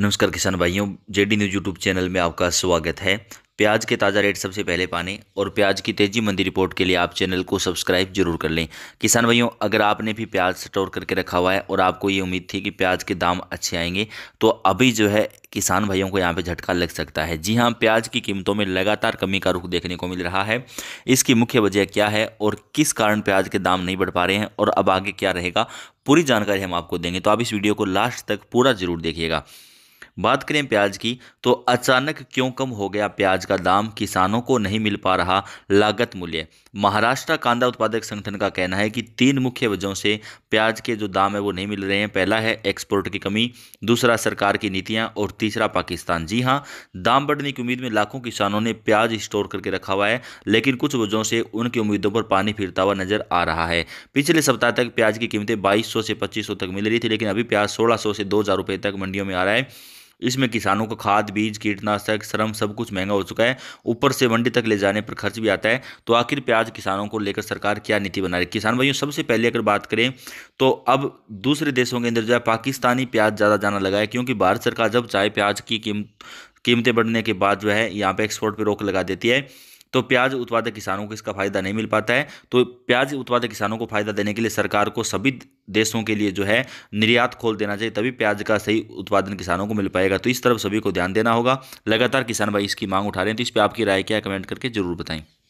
नमस्कार किसान भाइयों जेडी न्यूज़ यूट्यूब चैनल में आपका स्वागत है प्याज के ताज़ा रेट सबसे पहले पाने और प्याज की तेजी मंदी रिपोर्ट के लिए आप चैनल को सब्सक्राइब जरूर कर लें किसान भाइयों अगर आपने भी प्याज स्टोर करके रखा हुआ है और आपको ये उम्मीद थी कि प्याज के दाम अच्छे आएंगे तो अभी जो है किसान भाइयों को यहाँ पे झटका लग सकता है जी हाँ प्याज की कीमतों में लगातार कमी का रुख देखने को मिल रहा है इसकी मुख्य वजह क्या है और किस कारण प्याज के दाम नहीं बढ़ पा रहे हैं और अब आगे क्या रहेगा पूरी जानकारी हम आपको देंगे तो आप इस वीडियो को लास्ट तक पूरा ज़रूर देखिएगा बात करें प्याज की तो अचानक क्यों कम हो गया प्याज का दाम किसानों को नहीं मिल पा रहा लागत मूल्य महाराष्ट्र कांदा उत्पादक संगठन का कहना है कि तीन मुख्य वजहों से प्याज के जो दाम है वो नहीं मिल रहे हैं पहला है एक्सपोर्ट की कमी दूसरा सरकार की नीतियाँ और तीसरा पाकिस्तान जी हाँ दाम बढ़ने की उम्मीद में लाखों किसानों ने प्याज स्टोर करके रखा हुआ है लेकिन कुछ वजहों से उनकी उम्मीदों पर पानी फिरता हुआ नजर आ रहा है पिछले सप्ताह तक प्याज की कीमतें बाईस से पच्चीस तक मिल रही थी लेकिन अभी प्याज सोलह से दो तक मंडियों में आ रहा है इसमें किसानों को खाद बीज कीटनाशक श्रम सब कुछ महंगा हो चुका है ऊपर से मंडी तक ले जाने पर खर्च भी आता है तो आखिर प्याज किसानों को लेकर सरकार क्या नीति बना रही है किसान भाइयों सबसे पहले अगर बात करें तो अब दूसरे देशों के अंदर जो है पाकिस्तानी प्याज ज़्यादा जाना लगा है क्योंकि भारत सरकार जब चाय प्याज की कीमतें बढ़ने के बाद जो है यहाँ पे एक्सपोर्ट पर रोक लगा देती है तो प्याज उत्पादक किसानों को इसका फ़ायदा नहीं मिल पाता है तो प्याज उत्पादक किसानों को फ़ायदा देने के लिए सरकार को सभी देशों के लिए जो है निर्यात खोल देना चाहिए तभी प्याज का सही उत्पादन किसानों को मिल पाएगा तो इस तरफ सभी को ध्यान देना होगा लगातार किसान भाई इसकी मांग उठा रहे हैं तो इस पर आपकी राय क्या है कमेंट करके जरूर बताएं